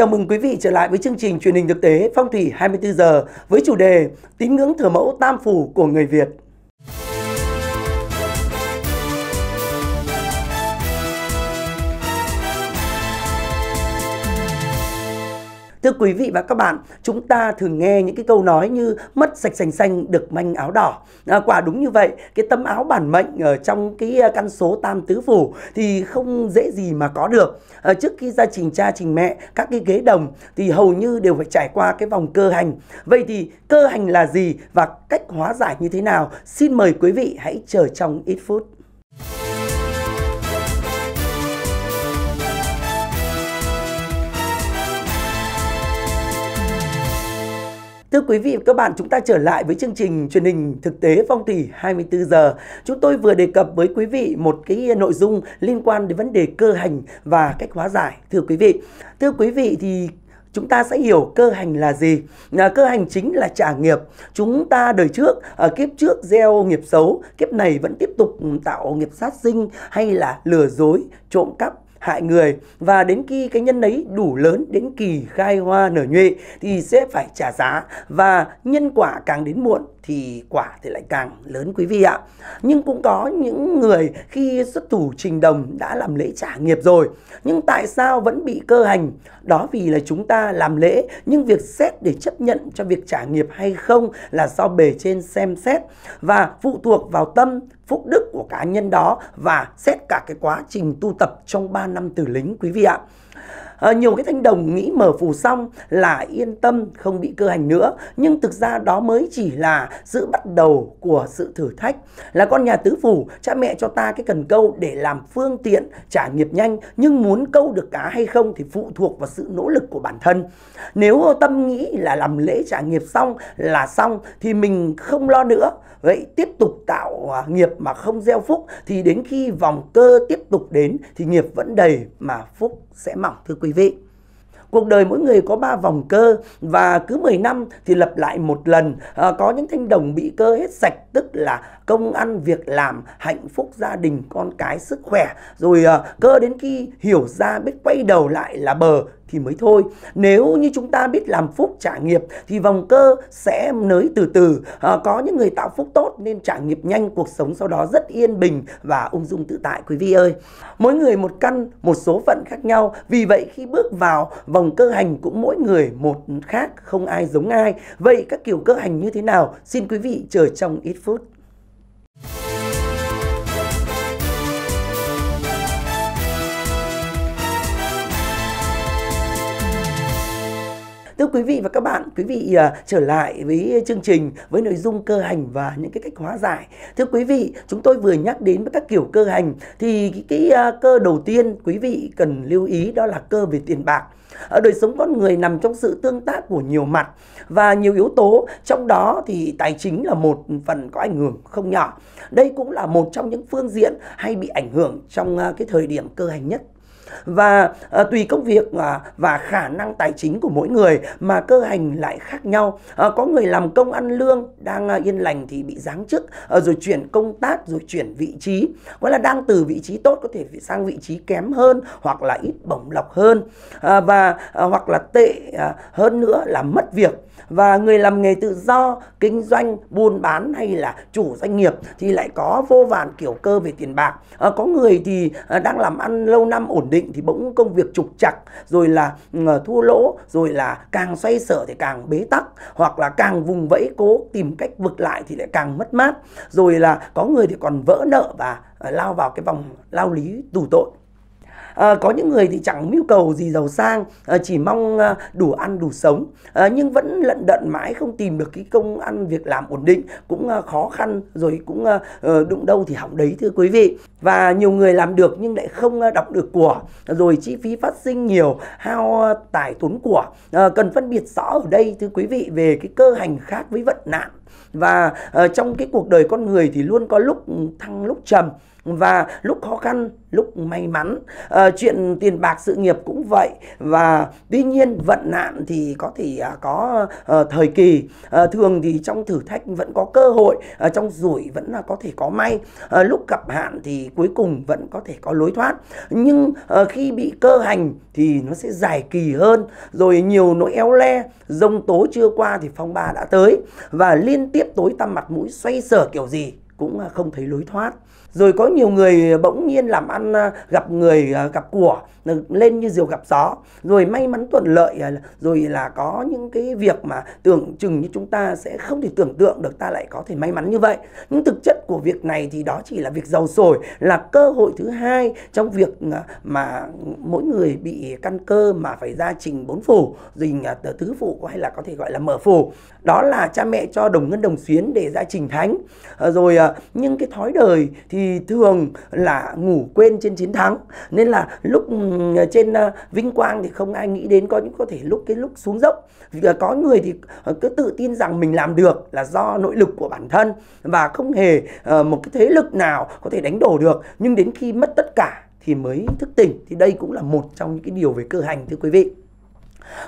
Chào mừng quý vị trở lại với chương trình truyền hình thực tế Phong thủy 24 giờ với chủ đề Tín ngưỡng thờ mẫu tam phủ của người Việt. Thưa quý vị và các bạn, chúng ta thường nghe những cái câu nói như mất sạch sành xanh được manh áo đỏ. À, quả đúng như vậy, cái tấm áo bản mệnh ở trong cái à, căn số tam tứ phủ thì không dễ gì mà có được. À, trước khi ra trình cha trình mẹ, các cái ghế đồng thì hầu như đều phải trải qua cái vòng cơ hành. Vậy thì cơ hành là gì và cách hóa giải như thế nào? Xin mời quý vị hãy chờ trong ít phút. Thưa quý vị và các bạn, chúng ta trở lại với chương trình truyền hình thực tế phong thủy 24 giờ. Chúng tôi vừa đề cập với quý vị một cái nội dung liên quan đến vấn đề cơ hành và cách hóa giải. Thưa quý vị, thưa quý vị thì chúng ta sẽ hiểu cơ hành là gì à, cơ hành chính là trả nghiệp chúng ta đời trước ở à, kiếp trước gieo nghiệp xấu kiếp này vẫn tiếp tục tạo nghiệp sát sinh hay là lừa dối trộm cắp hại người và đến khi cái nhân ấy đủ lớn đến kỳ khai hoa nở nhuệ thì sẽ phải trả giá và nhân quả càng đến muộn thì quả thì lại càng lớn quý vị ạ. Nhưng cũng có những người khi xuất thủ trình đồng đã làm lễ trả nghiệp rồi, nhưng tại sao vẫn bị cơ hành? Đó vì là chúng ta làm lễ nhưng việc xét để chấp nhận cho việc trả nghiệp hay không là do bề trên xem xét và phụ thuộc vào tâm phúc đức của cá nhân đó và xét cả cái quá trình tu tập trong 3 năm từ lính quý vị ạ à, nhiều cái thanh đồng nghĩ mở phù xong là yên tâm không bị cơ hành nữa nhưng thực ra đó mới chỉ là sự bắt đầu của sự thử thách là con nhà tứ phủ cha mẹ cho ta cái cần câu để làm phương tiện trả nghiệp nhanh nhưng muốn câu được cá hay không thì phụ thuộc vào sự nỗ lực của bản thân nếu tâm nghĩ là làm lễ trả nghiệp xong là xong thì mình không lo nữa vậy tiếp tục tạo à, nghiệp mà không gieo phúc thì đến khi vòng cơ tiếp tục đến thì nghiệp vẫn đầy mà phúc sẽ mỏng thưa quý quý vị. Cuộc đời mỗi người có 3 vòng cơ và cứ 10 năm thì lập lại một lần. À, có những thanh đồng bị cơ hết sạch tức là công ăn, việc làm, hạnh phúc gia đình, con cái, sức khỏe. Rồi à, cơ đến khi hiểu ra biết quay đầu lại là bờ thì mới thôi nếu như chúng ta biết làm phúc trả nghiệp thì vòng cơ sẽ nới từ từ à, có những người tạo phúc tốt nên trả nghiệp nhanh cuộc sống sau đó rất yên bình và ung dung tự tại quý vị ơi mỗi người một căn một số phận khác nhau vì vậy khi bước vào vòng cơ hành cũng mỗi người một khác không ai giống ai vậy các kiểu cơ hành như thế nào xin quý vị chờ trong ít phút Thưa quý vị và các bạn, quý vị uh, trở lại với chương trình với nội dung cơ hành và những cái cách hóa giải. Thưa quý vị, chúng tôi vừa nhắc đến với các kiểu cơ hành thì cái, cái uh, cơ đầu tiên quý vị cần lưu ý đó là cơ về tiền bạc. Ở đời sống con người nằm trong sự tương tác của nhiều mặt và nhiều yếu tố, trong đó thì tài chính là một phần có ảnh hưởng không nhỏ. Đây cũng là một trong những phương diện hay bị ảnh hưởng trong uh, cái thời điểm cơ hành nhất và à, tùy công việc à, và khả năng tài chính của mỗi người mà cơ hành lại khác nhau à, có người làm công ăn lương đang à, yên lành thì bị giáng chức à, rồi chuyển công tác rồi chuyển vị trí gọi là đang từ vị trí tốt có thể sang vị trí kém hơn hoặc là ít bổng lộc hơn à, và à, hoặc là tệ à, hơn nữa là mất việc và người làm nghề tự do kinh doanh buôn bán hay là chủ doanh nghiệp thì lại có vô vàn kiểu cơ về tiền bạc à, có người thì à, đang làm ăn lâu năm ổn định định thì bỗng công việc trục chặt, rồi là ừ, thua lỗ rồi là càng xoay sở thì càng bế tắc hoặc là càng vùng vẫy cố tìm cách vực lại thì lại càng mất mát rồi là có người thì còn vỡ nợ và ờ, lao vào cái vòng lao lý tù tội à, có những người thì chẳng mưu cầu gì giàu sang à, chỉ mong à, đủ ăn đủ sống à, nhưng vẫn lận đận mãi không tìm được cái công ăn việc làm ổn định cũng à, khó khăn rồi cũng à, đụng đâu thì hỏng đấy thưa quý vị và nhiều người làm được nhưng lại không à, đọc được của rồi chi phí phát sinh nhiều hao tài tốn của à, cần phân biệt rõ ở đây thưa quý vị về cái cơ hành khác với vận nạn và uh, trong cái cuộc đời con người thì luôn có lúc thăng lúc trầm và lúc khó khăn lúc may mắn à, chuyện tiền bạc sự nghiệp cũng vậy và tuy nhiên vận nạn thì có thể à, có à, thời kỳ à, thường thì trong thử thách vẫn có cơ hội à, trong rủi vẫn là có thể có may à, lúc gặp hạn thì cuối cùng vẫn có thể có lối thoát nhưng à, khi bị cơ hành thì nó sẽ dài kỳ hơn rồi nhiều nỗi éo le rông tố chưa qua thì phong ba đã tới và liên tiếp tối tăm mặt mũi xoay sở kiểu gì cũng à, không thấy lối thoát rồi có nhiều người bỗng nhiên làm ăn à, gặp người à, gặp của ờ, lên như diều gặp gió rồi may mắn thuận lợi rồi là có những cái việc mà tưởng chừng như chúng ta sẽ không thể tưởng tượng được ta lại có thể may mắn như vậy nhưng thực chất của việc này thì đó chỉ là việc giàu sổi là cơ hội thứ hai trong việc mà mỗi người bị căn cơ mà phải ra trình bốn phủ dình tứ phủ hay là có thể gọi là mở phủ đó là cha mẹ cho đồng ngân đồng xuyến để ra trình thánh ờ, rồi nhưng cái thói đời thì thường là ngủ quên trên chiến thắng nên là lúc ừ, trên ờ, vinh quang thì không ai nghĩ đến có những có thể lúc cái lúc xuống dốc ờ, có người thì ờ, cứ tự tin rằng mình làm được là do nội lực của bản thân và không hề một cái thế lực nào có thể đánh đổ được nhưng đến khi mất tất cả thì mới thức tỉnh thì đây cũng là một trong những cái điều về cơ hành thưa quý vị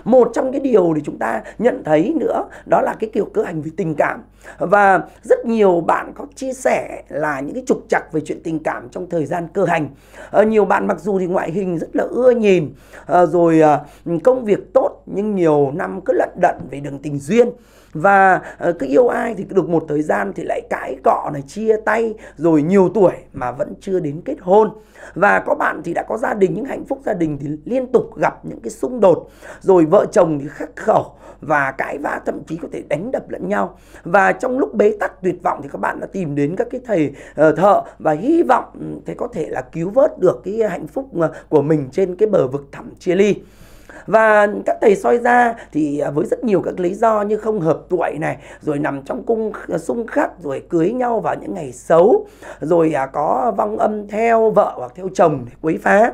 một trong cái điều để chúng ta nhận thấy nữa đó là cái kiểu cỡ hành về tình cảm và rất nhiều bạn có chia sẻ là những cái trục trặc về chuyện tình cảm trong thời gian cơ hành à, nhiều bạn mặc dù thì ngoại hình rất là ưa nhìn à, rồi à, công việc tốt nhưng nhiều năm cứ lận đận về đường tình duyên và ờ, cứ yêu ai thì được một thời gian thì lại cãi cọ này chia tay rồi nhiều tuổi mà vẫn chưa đến kết hôn và có bạn thì đã có gia đình những hạnh phúc gia đình thì liên tục gặp những cái xung đột rồi vợ chồng thì khắc khẩu và cãi vã thậm chí có thể đánh đập lẫn nhau và trong lúc bế tắc tuyệt vọng thì các bạn đã tìm đến các cái thầy ờ, thợ và hy vọng ừ, thế có thể là cứu vớt được cái hạnh phúc ờ, của mình trên cái bờ vực thẳm chia ly và các thầy soi ra thì à, với rất nhiều các lý do như không hợp tuổi này rồi nằm trong cung à, xung khắc rồi cưới nhau vào những ngày xấu rồi à, có vong âm theo vợ hoặc theo chồng để quấy phá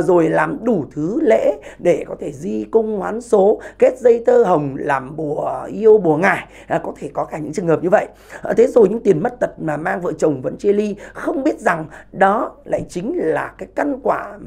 rồi làm đủ thứ lễ để có thể di cung hoán số kết dây tơ hồng làm bùa yêu bùa ngải có thể có cả những trường hợp như vậy thế rồi những tiền mất tật mà mang vợ chồng vẫn chia ly không biết rằng đó lại chính là cái căn quả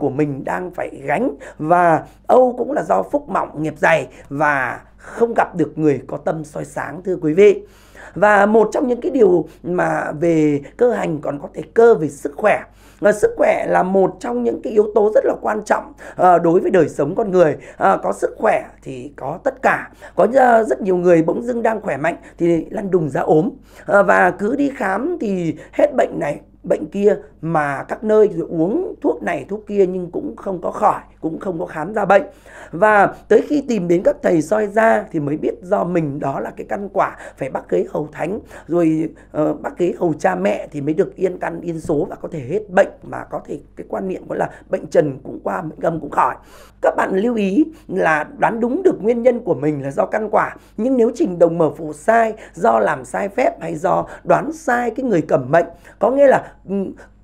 của mình đang phải gánh và Âu cũng là do phúc mỏng nghiệp dày và không gặp được người có tâm soi sáng thưa quý vị. Và một trong những cái điều mà về cơ hành còn có thể cơ về sức khỏe. Ờ, sức khỏe là một trong những cái yếu tố rất là quan trọng ờ, đối với đời sống con người. Ờ, có sức khỏe thì có tất cả. Có rất nhiều người bỗng dưng đang khỏe mạnh thì lăn đùng ra ốm. và cứ đi khám thì hết bệnh này bệnh kia mà các nơi uống thuốc này thuốc kia nhưng cũng không có khỏi cũng không có khám ra bệnh và tới khi tìm đến các thầy soi da thì mới biết do mình đó là cái căn quả phải bắt kế hầu thánh rồi uh, bác kế hầu cha mẹ thì mới được yên căn yên số và có thể hết bệnh mà có thể cái quan niệm gọi là bệnh trần cũng qua bệnh gầm cũng khỏi các bạn lưu ý là đoán đúng được nguyên nhân của mình là do căn quả nhưng nếu trình đồng mở phù sai do làm sai phép hay do đoán sai cái người cầm mệnh có nghĩa là ừ,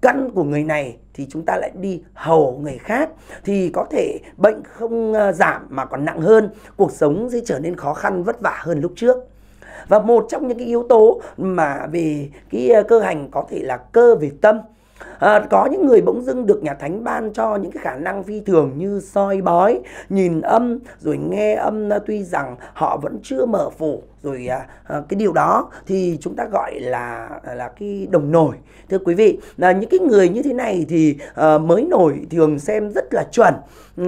căn của người này thì chúng ta lại đi hầu người khác thì có thể bệnh không ờ, giảm mà còn nặng hơn cuộc sống sẽ trở nên khó khăn vất vả hơn lúc trước và một trong những cái yếu tố mà về cái ờ, cơ hành có thể là cơ về tâm À, có những người bỗng dưng được nhà thánh ban cho những cái khả năng phi thường như soi bói, nhìn âm, rồi nghe âm tuy rằng họ vẫn chưa mở phổ rồi à, à, cái điều đó thì chúng ta gọi là à, là cái đồng nổi thưa quý vị là những cái người như thế này thì à, mới nổi thường xem rất là chuẩn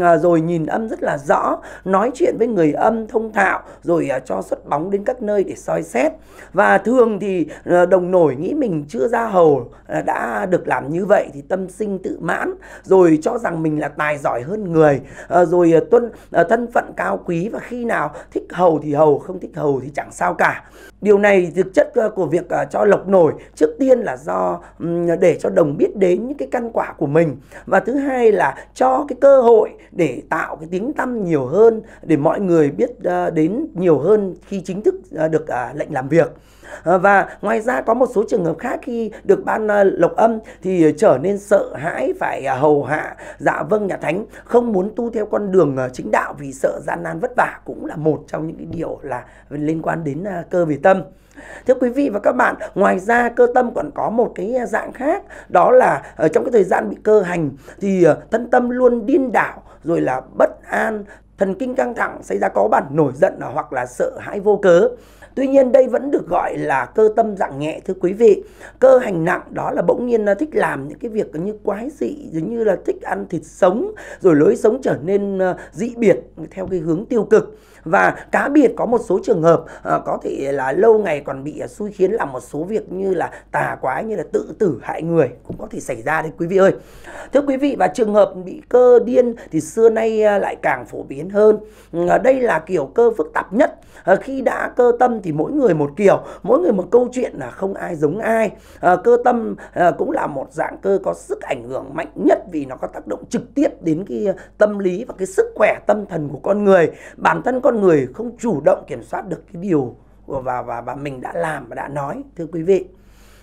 à, rồi nhìn âm rất là rõ nói chuyện với người âm thông thạo rồi à, cho xuất bóng đến các nơi để soi xét và thường thì à, đồng nổi nghĩ mình chưa ra hầu à, đã được làm như vậy thì tâm sinh tự mãn rồi cho rằng mình là tài giỏi hơn người à, rồi à, tuân à, thân phận cao quý và khi nào thích hầu thì hầu không thích hầu thì chẳng chẳng sao cả điều này thực chất ờ, của việc ờ, cho lộc nổi trước tiên là do để cho đồng biết đến những cái căn quả của mình và thứ hai là cho cái cơ hội để tạo cái tiếng tăm nhiều hơn để mọi người biết ờ, đến nhiều hơn khi chính thức được lệnh làm việc Ờ, và ngoài ra có một số trường hợp khác khi được ban ờ, lộc âm thì ờ, trở nên sợ hãi phải hầu hạ dạ vâng nhà thánh không muốn tu theo con đường chính đạo vì sợ gian nan vất vả cũng là một trong những cái điều là liên quan đến cơ về tâm Thưa quý vị và các bạn, ngoài ra cơ tâm còn có một cái dạng khác Đó là ở trong cái thời gian bị cơ hành thì thân tâm luôn điên đảo rồi là bất an, thần kinh căng thẳng xảy ra có bản nổi giận hoặc là sợ hãi vô cớ Tuy nhiên đây vẫn được gọi là cơ tâm dạng nhẹ thưa quý vị. Cơ hành nặng đó là bỗng nhiên nó thích làm những cái việc như quái dị giống như là thích ăn thịt sống rồi lối sống trở nên ờ, dị biệt theo cái hướng tiêu cực và cá biệt có một số trường hợp à, có thể là lâu ngày còn bị ờ, xui khiến làm một số việc như là tà quái như là tự tử hại người cũng có thể xảy ra đấy quý vị ơi thưa quý vị và trường hợp bị cơ điên thì xưa nay ờ, lại càng phổ biến hơn à, đây là kiểu cơ phức tạp nhất à, khi đã cơ tâm thì mỗi người một kiểu mỗi người một câu chuyện là không ai giống ai à, cơ tâm à, cũng là một dạng cơ có sức ảnh hưởng mạnh nhất vì nó có tác động trực tiếp đến cái tâm lý và cái sức khỏe tâm thần của con người bản thân con con người không chủ động kiểm soát được cái điều và và và mình đã làm và đã nói thưa quý vị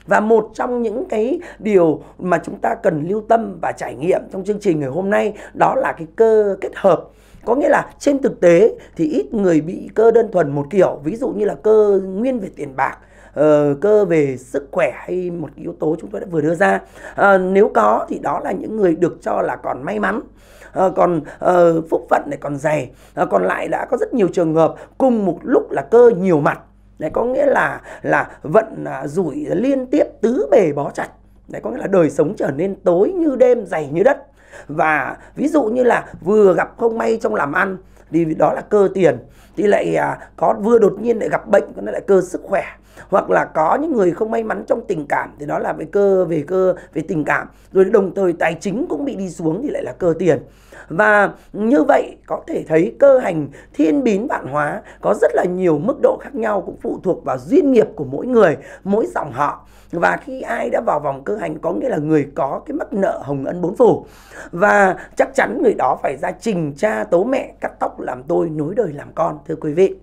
và một trong những cái điều mà chúng ta cần lưu tâm và trải nghiệm trong chương trình ngày hôm nay đó là cái cơ kết hợp có nghĩa là trên thực tế thì ít người bị cơ đơn thuần một kiểu ví dụ như là cơ nguyên về tiền bạc Uh, cơ về sức khỏe hay một yếu tố chúng tôi đã vừa đưa ra uh, nếu có thì đó là những người được cho là còn may mắn Ờ, còn ờ, phúc vận này còn dày ờ, còn lại đã có rất nhiều trường hợp cùng một lúc là cơ nhiều mặt đấy có nghĩa là là vận à, rủi liên tiếp tứ bề bó chặt đấy có nghĩa là đời sống trở nên tối như đêm dày như đất và ví dụ như là vừa gặp không may trong làm ăn thì đó là cơ tiền thì lại à, có vừa đột nhiên lại gặp bệnh nó lại cơ sức khỏe hoặc là có những người không may mắn trong tình cảm thì đó là về cơ về cơ về tình cảm rồi đồng thời tài chính cũng bị đi xuống thì lại là cơ tiền và như vậy có thể thấy cơ hành thiên biến vạn hóa có rất là nhiều mức độ khác nhau cũng phụ thuộc vào duyên nghiệp của mỗi người mỗi dòng họ và khi ai đã vào vòng cơ hành có nghĩa là người có cái mắc nợ hồng ân bốn phủ và chắc chắn người đó phải ra trình cha tố mẹ cắt tóc làm tôi nối đời làm con thưa quý vị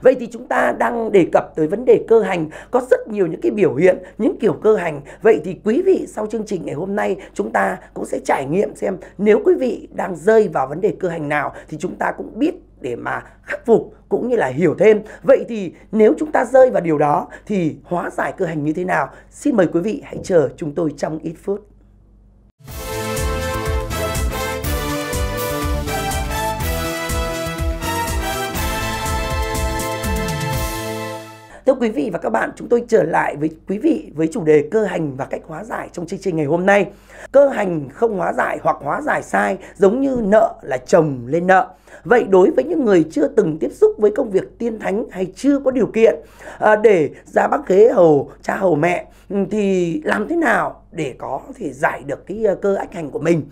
Vậy thì chúng ta đang đề cập tới vấn đề cơ hành có rất nhiều những cái biểu hiện, những kiểu cơ hành. Vậy thì quý vị sau chương trình ngày hôm nay chúng ta cũng sẽ trải nghiệm xem nếu quý vị đang rơi vào vấn đề cơ hành nào thì chúng ta cũng biết để mà khắc phục cũng như là hiểu thêm. Vậy thì nếu chúng ta rơi vào điều đó thì hóa giải cơ hành như thế nào? Xin mời quý vị hãy chờ chúng tôi trong ít phút. Thưa quý vị và các bạn, chúng tôi trở lại với quý vị với chủ đề cơ hành và cách hóa giải trong chương trình ngày hôm nay. Cơ hành không hóa giải hoặc hóa giải sai giống như nợ là chồng lên nợ. Vậy đối với những người chưa từng tiếp xúc với công việc tiên thánh hay chưa có điều kiện à, để ra bác ghế hầu cha hầu mẹ ừ, thì làm thế nào để có thể giải được cái ờ, cơ ách hành của mình.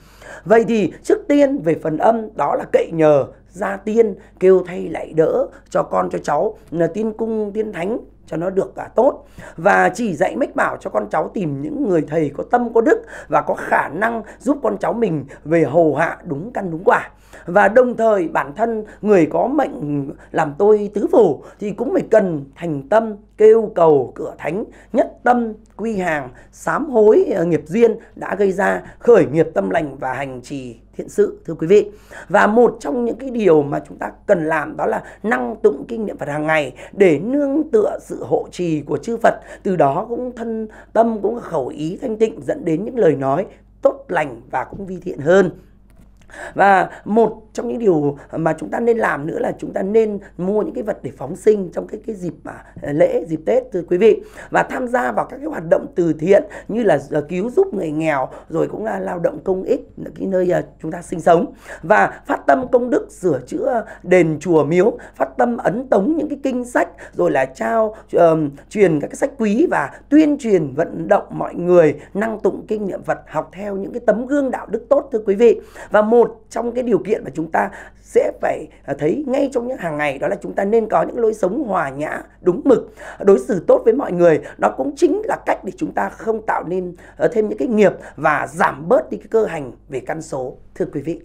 Vậy thì trước tiên về phần âm đó là cậy nhờ gia tiên kêu thay lại đỡ cho con cho cháu là tiên cung tiên thánh cho nó được cả à, tốt và chỉ dạy mách bảo cho con cháu tìm những người thầy có tâm có đức và có khả năng giúp con cháu mình về hầu hạ đúng căn đúng quả và đồng thời bản thân người có mệnh làm tôi tứ phủ thì cũng phải cần thành tâm kêu cầu cửa thánh nhất tâm quy hàng sám hối ờ, nghiệp duyên đã gây ra khởi nghiệp tâm lành và hành trì thiện sự thưa quý vị và một trong những cái điều mà chúng ta cần làm đó là năng tụng kinh niệm Phật hàng ngày để nương tựa sự hộ trì của chư Phật từ đó cũng thân tâm cũng khẩu ý thanh tịnh dẫn đến những lời nói tốt lành và cũng vi thiện hơn và một trong những điều mà chúng ta nên làm nữa là chúng ta nên mua những cái vật để phóng sinh trong cái cái dịp mà ờ, lễ dịp Tết thưa quý vị và tham gia vào các cái hoạt động từ thiện như là ờ, cứu giúp người nghèo rồi cũng là lao động công ích cái nơi ờ, chúng ta sinh sống và phát tâm công đức sửa chữa đền chùa miếu phát tâm ấn tống những cái kinh sách rồi là trao um, truyền các cái sách quý và tuyên truyền vận động mọi người năng tụng kinh niệm Phật học theo những cái tấm gương đạo đức tốt thưa quý vị và một một trong cái điều kiện mà chúng ta sẽ phải à, thấy ngay trong những hàng ngày đó là chúng ta nên có những lối sống hòa nhã đúng mực đối xử tốt với mọi người đó cũng chính là cách để chúng ta không tạo nên ờ, thêm những cái nghiệp và giảm bớt đi cái cơ hành về căn số thưa quý vị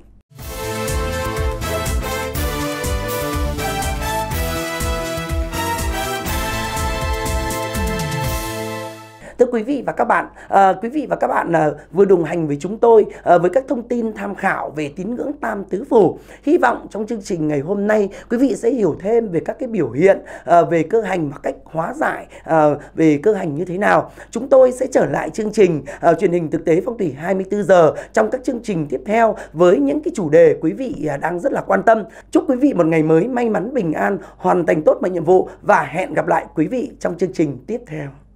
Thưa quý vị và các bạn, à, quý vị và các bạn à, vừa đồng hành với chúng tôi à, với các thông tin tham khảo về tín ngưỡng Tam Tứ Phủ. Hy vọng trong chương trình ngày hôm nay quý vị sẽ hiểu thêm về các cái biểu hiện à, về cơ hành và cách hóa giải à, về cơ hành như thế nào. Chúng tôi sẽ trở lại chương trình à, truyền hình thực tế phong thủy 24 giờ trong các chương trình tiếp theo với những cái chủ đề quý vị à, đang rất là quan tâm. Chúc quý vị một ngày mới may mắn bình an, hoàn thành tốt mọi nhiệm vụ và hẹn gặp lại quý vị trong chương trình tiếp theo.